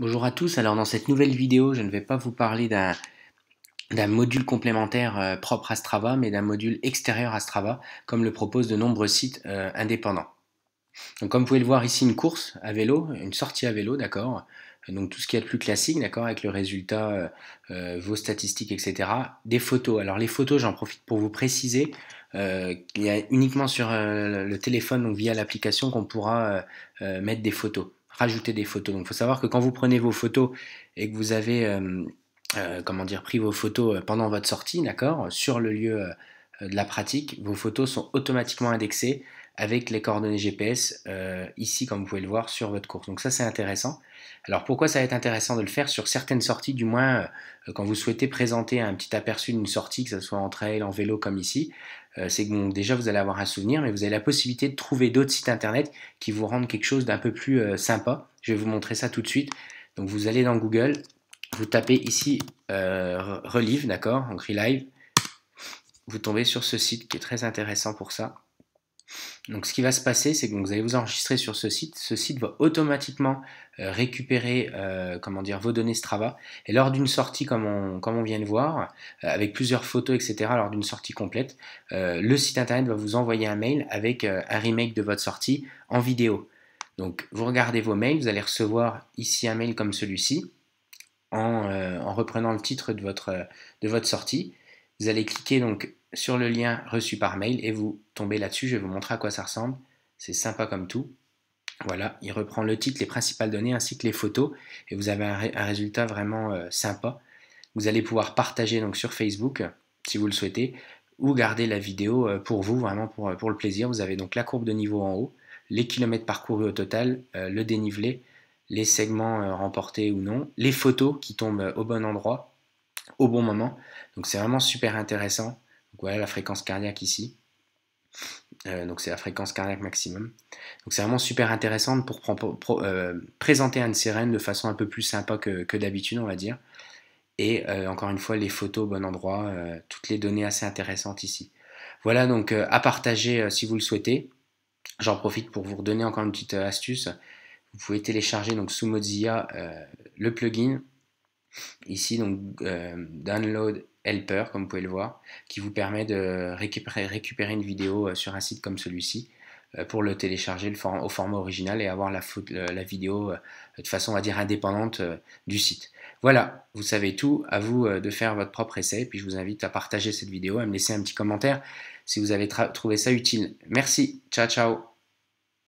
Bonjour à tous, alors dans cette nouvelle vidéo je ne vais pas vous parler d'un module complémentaire euh, propre à Strava mais d'un module extérieur à Strava comme le proposent de nombreux sites euh, indépendants. Donc comme vous pouvez le voir ici une course à vélo, une sortie à vélo d'accord, donc tout ce qui est le plus classique d'accord avec le résultat, euh, vos statistiques etc. Des photos, alors les photos j'en profite pour vous préciser qu'il y a uniquement sur le téléphone, donc via l'application, qu'on pourra mettre des photos rajouter des photos. Donc il faut savoir que quand vous prenez vos photos et que vous avez euh, euh, comment dire, pris vos photos euh, pendant votre sortie, d'accord, sur le lieu de la pratique, vos photos sont automatiquement indexées avec les coordonnées GPS euh, ici, comme vous pouvez le voir, sur votre course. Donc ça, c'est intéressant. Alors pourquoi ça va être intéressant de le faire sur certaines sorties, du moins euh, quand vous souhaitez présenter un petit aperçu d'une sortie, que ce soit en trail, en vélo, comme ici, euh, c'est que déjà vous allez avoir un souvenir, mais vous avez la possibilité de trouver d'autres sites internet qui vous rendent quelque chose d'un peu plus sympa. Je vais vous montrer ça tout de suite. Donc vous allez dans Google, vous tapez ici Relive, d'accord, gris Live. vous tombez sur ce site qui est très intéressant pour ça donc ce qui va se passer, c'est que vous allez vous enregistrer sur ce site. Ce site va automatiquement euh, récupérer euh, comment dire, vos données Strava. Et lors d'une sortie, comme on, comme on, vient de voir, euh, avec plusieurs photos, etc., lors d'une sortie complète, le site internet va vous envoyer un mail avec un remake de votre sortie en vidéo. Donc vous regardez vos mails, vous allez recevoir ici un mail comme celui-ci en, reprenant le titre de votre, de votre sortie. Vous allez cliquer donc sur le lien reçu par mail et vous tombez là-dessus. Je vais vous montrer à quoi ça ressemble. C'est sympa comme tout. Voilà, il reprend le titre, les principales données ainsi que les photos et vous avez un, résultat vraiment euh, sympa. Vous allez pouvoir partager donc sur Facebook si vous le souhaitez ou garder la vidéo euh, pour vous, vraiment pour, euh, pour, le plaisir. Vous avez donc la courbe de niveau en haut, les kilomètres parcourus au total, le dénivelé, les segments remportés ou non, les photos qui tombent au bon endroit, au bon moment. Donc c'est vraiment super intéressant. Donc voilà la fréquence cardiaque ici. Euh, donc c'est la fréquence cardiaque maximum. Donc c'est vraiment super intéressant pour, euh, présenter un de façon un peu plus sympa que, d'habitude, on va dire. Et euh, encore une fois, les photos au bon endroit, toutes les données assez intéressantes ici. Voilà donc à partager si vous le souhaitez. J'en profite pour vous redonner encore une petite astuce. Vous pouvez télécharger donc sous Mozilla le plugin ici donc download helper, comme vous pouvez le voir, qui vous permet de récupérer, une vidéo euh, sur un site comme celui-ci euh, pour le télécharger au format original et avoir la, vidéo euh, de façon, on va dire, indépendante du site. Voilà, vous savez tout, à vous de faire votre propre essai, puis je vous invite à partager cette vidéo, à me laisser un petit commentaire si vous avez trouvé ça utile. Merci, ciao ciao